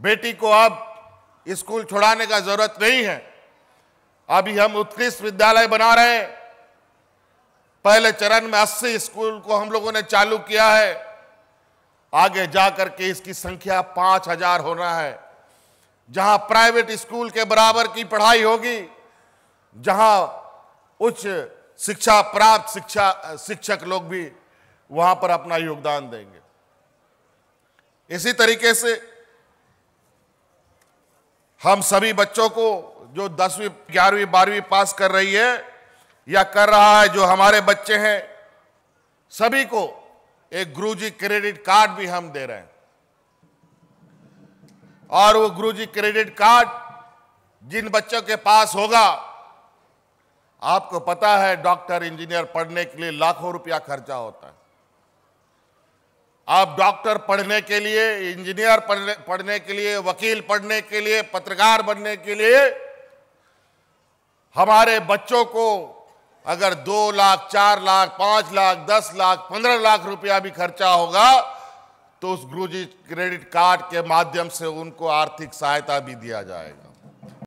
बेटी को अब स्कूल छोड़ाने का जरूरत नहीं है अभी हम उत्कृष्ट विद्यालय बना रहे हैं पहले चरण में 80 स्कूल को हम लोगों ने चालू किया है आगे जाकर के इसकी संख्या पांच हजार होना है जहां प्राइवेट स्कूल के बराबर की पढ़ाई होगी जहां उच्च शिक्षा प्राप्त शिक्षा शिक्षक लोग भी वहां पर अपना योगदान देंगे इसी तरीके से हम सभी बच्चों को जो दसवीं ग्यारहवीं बारहवीं पास कर रही है या कर रहा है जो हमारे बच्चे हैं सभी को एक गुरुजी क्रेडिट कार्ड भी हम दे रहे हैं और वो गुरुजी क्रेडिट कार्ड जिन बच्चों के पास होगा आपको पता है डॉक्टर इंजीनियर पढ़ने के लिए लाखों रुपया खर्चा होता है आप डॉक्टर पढ़ने के लिए इंजीनियर पढ़ने पढ़ने के लिए वकील पढ़ने के लिए पत्रकार बनने के लिए हमारे बच्चों को अगर दो लाख चार लाख पांच लाख दस लाख पंद्रह लाख रुपया भी खर्चा होगा तो उस गुरुजी क्रेडिट कार्ड के माध्यम से उनको आर्थिक सहायता भी दिया जाएगा